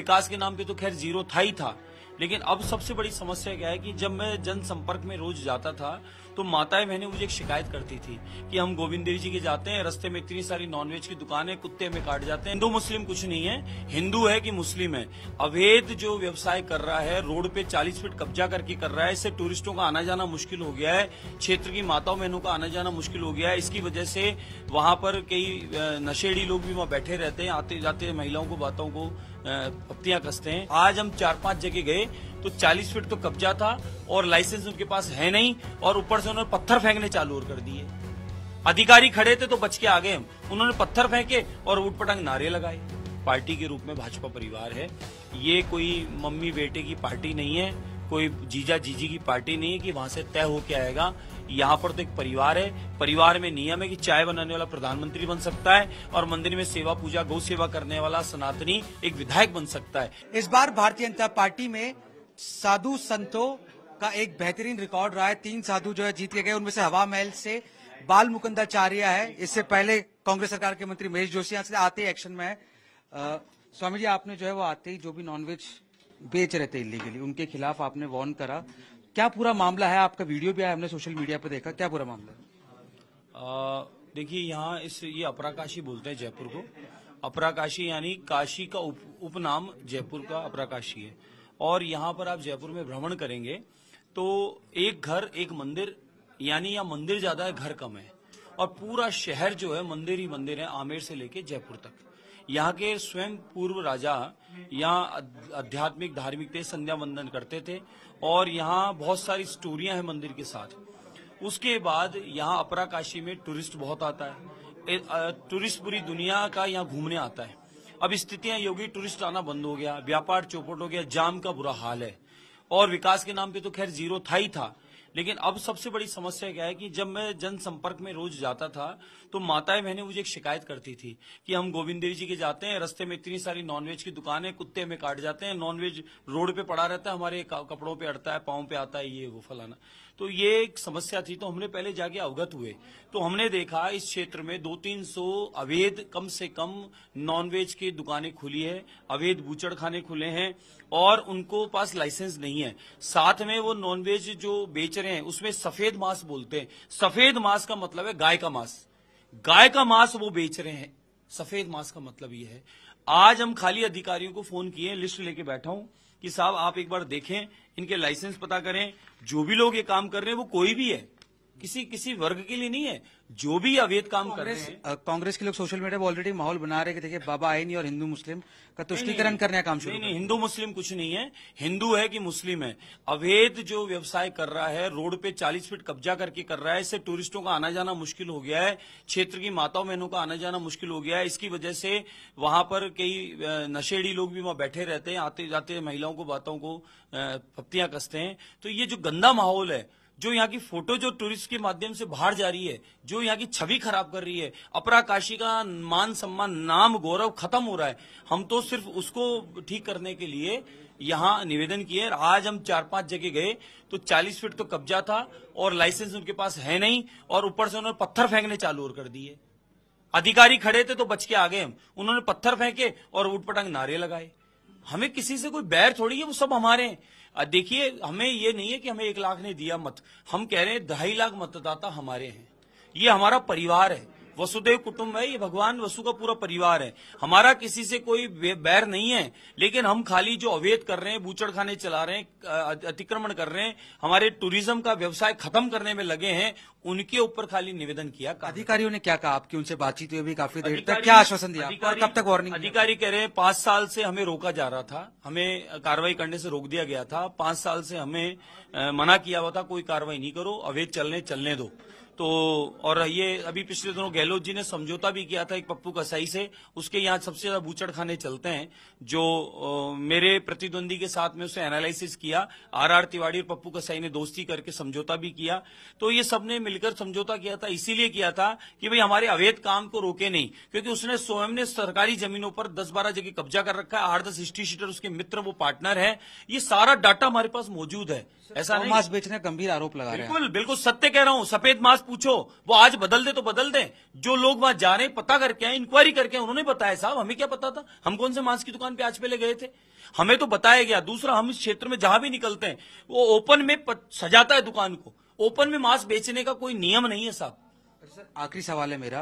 विकास के नाम पे तो खैर जीरो था ही था लेकिन अब सबसे बड़ी समस्या क्या है कि जब मैं जनसंपर्क में रोज जाता था तो माताएं बहने मुझे एक शिकायत करती थी कि हम गोविंद देव जी के जाते हैं रस्ते में इतनी सारी नॉनवेज की दुकानें कुत्ते में काट जाते हैं हिंदू मुस्लिम कुछ नहीं है हिंदू है कि मुस्लिम है अवैध जो व्यवसाय कर रहा है रोड पे चालीस फीट कब्जा करके कर रहा है इससे टूरिस्टों का आना जाना मुश्किल हो गया है क्षेत्र की माताओं बहनों का आना जाना मुश्किल हो गया है इसकी वजह से वहां पर कई नशेड़ी लोग भी वहां बैठे रहते हैं आते जाते महिलाओं को बातों को पत्तियां कसते हैं आज हम चार पांच जगह गए तो 40 फीट तो कब्जा था और लाइसेंस उनके पास है नहीं और ऊपर से उन्होंने पत्थर फेंकने चालू और कर दिए अधिकारी खड़े थे तो बच के आ गए हम उन्होंने पत्थर फेंके और उठपटांग नारे लगाए पार्टी के रूप में भाजपा परिवार है ये कोई मम्मी बेटे की पार्टी नहीं है कोई जीजा जीजी की पार्टी नहीं है कि वहां से तय होके आएगा यहाँ पर तो एक परिवार है परिवार में नियम है कि चाय बनाने वाला प्रधानमंत्री बन सकता है और मंदिर में सेवा पूजा गौ सेवा करने वाला सनातनी एक विधायक बन सकता है इस बार भारतीय जनता पार्टी में साधु संतों का एक बेहतरीन रिकॉर्ड रहा है तीन साधु जो है जीत के गए उनमें से हवा महल से बाल मुकुंदाचार्य है इससे पहले कांग्रेस सरकार के मंत्री महेश जोशी यहां से आते ही एक्शन में है स्वामी जी आपने जो है वो आते ही जो भी नॉनवेज बेच रहे थे इलीगली उनके खिलाफ आपने वॉर्न करा क्या पूरा मामला है आपका वीडियो भी आया हमने सोशल मीडिया पर देखा क्या पूरा मामला देखिए यहाँ इस ये अपराकाशी बोलते हैं जयपुर को अपराकाशी यानी काशी का उप, उपनाम जयपुर का अपराकाशी है और यहाँ पर आप जयपुर में भ्रमण करेंगे तो एक घर एक मंदिर यानी यहाँ मंदिर ज्यादा है घर कम है और पूरा शहर जो है मंदिर ही मंदिर है आमेर से लेके जयपुर तक यहाँ के स्वयं पूर्व राजा यहाँ आध्यात्मिक धार्मिक थे संध्या वंदन करते थे और यहाँ बहुत सारी स्टोरियां हैं मंदिर के साथ उसके बाद यहाँ अपरा काशी में टूरिस्ट बहुत आता है टूरिस्ट पूरी दुनिया का यहाँ घूमने आता है अब स्थितियां योगी टूरिस्ट आना बंद हो गया व्यापार चौपट हो गया जाम का बुरा हाल है और विकास के नाम पे तो खैर जीरो था ही था लेकिन अब सबसे बड़ी समस्या क्या है कि जब मैं जनसंपर्क में रोज जाता था तो माताएं बहने मुझे एक शिकायत करती थी कि हम गोविंद देव जी के जाते हैं रास्ते में इतनी सारी नॉनवेज की दुकानें कुत्ते में काट जाते हैं नॉनवेज रोड पे पड़ा रहता है हमारे कपड़ों पे अड़ता है पाओं पे आता है ये वो फलाना तो ये एक समस्या थी तो हमने पहले जाके अवगत हुए तो हमने देखा इस क्षेत्र में दो तीन सौ अवैध कम से कम नॉनवेज की दुकानें खुली है अवैध बूचड़ खाने खुले हैं और उनको पास लाइसेंस नहीं है साथ में वो नॉनवेज जो बेच रहे हैं उसमें सफेद मांस बोलते हैं सफेद मांस का मतलब है गाय का मांस गाय का मांस वो बेच रहे हैं सफेद मांस का मतलब ये है आज हम खाली अधिकारियों को फोन किए लिस्ट लेके बैठा हूं कि साहब आप एक बार देखें इनके लाइसेंस पता करें जो भी लोग ये काम कर रहे हैं वो कोई भी है किसी किसी वर्ग के लिए नहीं है जो भी अवैध काम कर रहे हैं कांग्रेस के लोग सोशल मीडिया पर ऑलरेडी माहौल बना रहे कि देखिए बाबा आईनी और हिंदू मुस्लिम का तुष्टिकरण करने का काम शुरू नहीं, नहीं हिंदू मुस्लिम कुछ नहीं है हिंदू है कि मुस्लिम है अवैध जो व्यवसाय कर रहा है रोड पे चालीस फीट कब्जा करके कर रहा है इससे टूरिस्टों का आना जाना मुश्किल हो गया है क्षेत्र की माताओं बहनों का आना जाना मुश्किल हो गया है इसकी वजह से वहां पर कई नशेड़ी लोग भी वहां बैठे रहते हैं आते जाते महिलाओं को बातों को पत्तियां कसते हैं तो ये जो गंदा माहौल है जो यहाँ की फोटो जो टूरिस्ट के माध्यम से बाहर जा रही है जो यहाँ की छवि खराब कर रही है अपरा का मान सम्मान नाम गौरव खत्म हो रहा है हम तो सिर्फ उसको ठीक करने के लिए यहाँ निवेदन किए आज हम चार पांच जगह गए तो 40 फीट तो कब्जा था और लाइसेंस उनके पास है नहीं और ऊपर से उन्होंने पत्थर फेंकने चालू और कर दिए अधिकारी खड़े थे तो बच के आ गए हम उन्होंने पत्थर फेंके और उठपटंग नारे लगाए हमें किसी से कोई बैर थोड़ी है वो सब हमारे हैं देखिए हमें ये नहीं है कि हमें एक लाख ने दिया मत हम कह रहे हैं ढाई लाख मतदाता हमारे हैं ये हमारा परिवार है वसुदेव कुटुंब है ये भगवान वसु का पूरा परिवार है हमारा किसी से कोई बैर नहीं है लेकिन हम खाली जो अवैध कर रहे हैं बूचड़ खाने चला रहे हैं अतिक्रमण कर रहे हैं हमारे टूरिज्म का व्यवसाय खत्म करने में लगे हैं उनके ऊपर खाली निवेदन किया अधिकारियों ने क्या कहा आपकी उनसे बातचीत हुई भी काफी देर तक क्या आश्वासन दिया कब तक वार्निंग अधिकारी कह रहे हैं पांच साल से हमें रोका जा रहा था हमें कार्रवाई करने से रोक दिया गया था पांच साल से हमें मना किया हुआ था कोई कार्रवाई नहीं करो अवैध चलने चलने दो तो और ये अभी पिछले दिनों गहलोत जी ने समझौता भी किया था एक पप्पू कसाई से उसके यहाँ सबसे ज्यादा बूचड़ खाने चलते हैं जो आ, मेरे प्रतिद्वंदी के साथ में उसे एनालिसिस किया आर आर तिवाड़ी और पप्पू कसाई ने दोस्ती करके समझौता भी किया तो ये सबने मिलकर समझौता किया था इसीलिए किया था कि भाई हमारे अवैध काम को रोके नहीं क्योंकि उसने स्वयं ने सरकारी जमीनों पर दस बारह जगह कब्जा कर रखा है आठ दस हिस्ट्री शीटर उसके मित्र वो पार्टनर है ये सारा डाटा हमारे पास मौजूद है ऐसा मास्क बेचने गंभीर आरोप लगा बिल्कुल बिल्कुल सत्य कह रहा हूँ सफेद मास्क पूछो वो आज बदल दे तो बदल दे जो लोग वहां जा रहे हैं पता करके आए इंक्वायरी करके उन्होंने बताया साहब हमें क्या पता था हम कौन से मांस की दुकान पे आज पहले गए थे हमें तो बताया गया दूसरा हम इस क्षेत्र में जहां भी निकलते हैं वो ओपन में सजाता है दुकान को ओपन में मांस बेचने का कोई नियम नहीं है साहब आखिरी सवाल है मेरा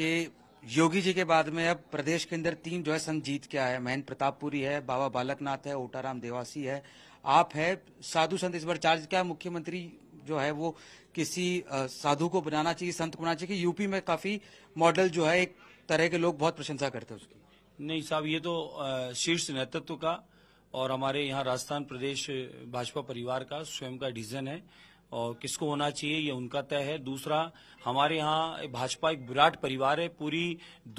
कि योगी जी के बाद में अब प्रदेश के अंदर तीन जो है संघ जीत के आए महेंद्र प्रतापपुरी है बाबा बालकनाथ है ओटाराम देवासी है आप है साधु संत इस बार चार्ज क्या मुख्यमंत्री जो है वो किसी साधु को बनाना चाहिए संत को बनाना चाहिए कि यूपी में काफी मॉडल जो है एक तरह के लोग बहुत प्रशंसा करते हैं उसकी नहीं साहब ये तो शीर्ष नेतृत्व का और हमारे यहाँ राजस्थान प्रदेश भाजपा परिवार का स्वयं का डिसीजन है और किसको होना चाहिए ये उनका तय है दूसरा हमारे यहाँ भाजपा एक विराट परिवार है पूरी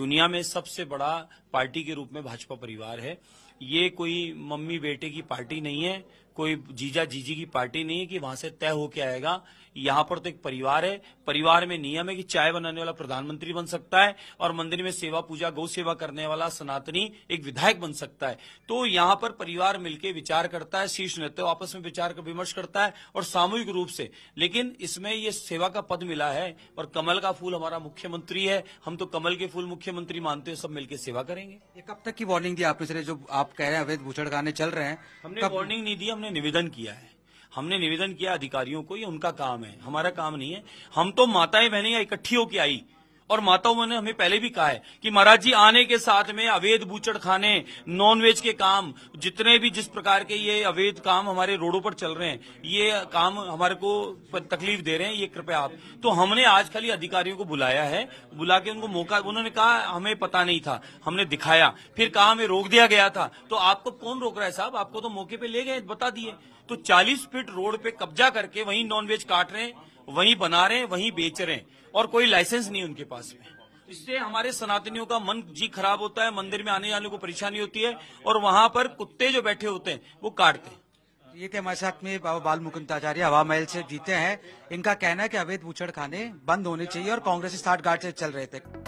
दुनिया में सबसे बड़ा पार्टी के रूप में भाजपा परिवार है ये कोई मम्मी बेटे की पार्टी नहीं है कोई जीजा जीजी की पार्टी नहीं है कि वहां से तय होके आएगा यहाँ पर तो एक परिवार है परिवार में नियम है कि चाय बनाने वाला प्रधानमंत्री बन सकता है और मंदिर में सेवा पूजा गौ सेवा करने वाला सनातनी एक विधायक बन सकता है तो यहाँ पर परिवार मिलकर विचार करता है शीर्ष नेतृत्व आपस में विचार का विमर्श करता है और सामूहिक रूप से लेकिन इसमें ये सेवा का पद मिला है और कमल का फूल हमारा मुख्यमंत्री है हम तो कमल के फूल मुख्यमंत्री मानते हैं सब मिलकर सेवा करेंगे कब तक की वार्निंग दी आपने जो आप कह रहे हैं अवैध बूचड़ चल रहे हैं हमने कब... वार्निंग नहीं दी हमने निवेदन किया है हमने निवेदन किया अधिकारियों को ये उनका काम है हमारा काम नहीं है हम तो माताएं बहने इकट्ठी होकर आई और माताओं ने हमें पहले भी कहा है कि महाराज जी आने के साथ में अवैध बूचड़ खाने नॉनवेज के काम जितने भी जिस प्रकार के ये अवैध काम हमारे रोडों पर चल रहे हैं ये काम हमारे को तकलीफ दे रहे हैं ये कृपया आप तो हमने आज खाली अधिकारियों को बुलाया है बुला के उनको मौका उन्होंने कहा हमें पता नहीं था हमने दिखाया फिर कहा हमें रोक दिया गया था तो आपको कौन रोक रहा है साहब आपको तो मौके पे ले गए बता दिए तो 40 फीट रोड पे कब्जा करके वहीं नॉनवेज काट रहे हैं वहीं बना रहे हैं वहीं बेच रहे हैं और कोई लाइसेंस नहीं उनके पास में इससे हमारे सनातनियों का मन जी खराब होता है मंदिर में आने जाने को परेशानी होती है और वहां पर कुत्ते जो बैठे होते हैं वो काटते हैं ये थे हमारे साथ में बाबा बाल मुकुंद आचार्य हवा महल से जीते हैं इनका कहना है कि अवैध बूचड़ खाने बंद होने चाहिए और कांग्रेस स्टार्ट गार्ड से चल रहे थे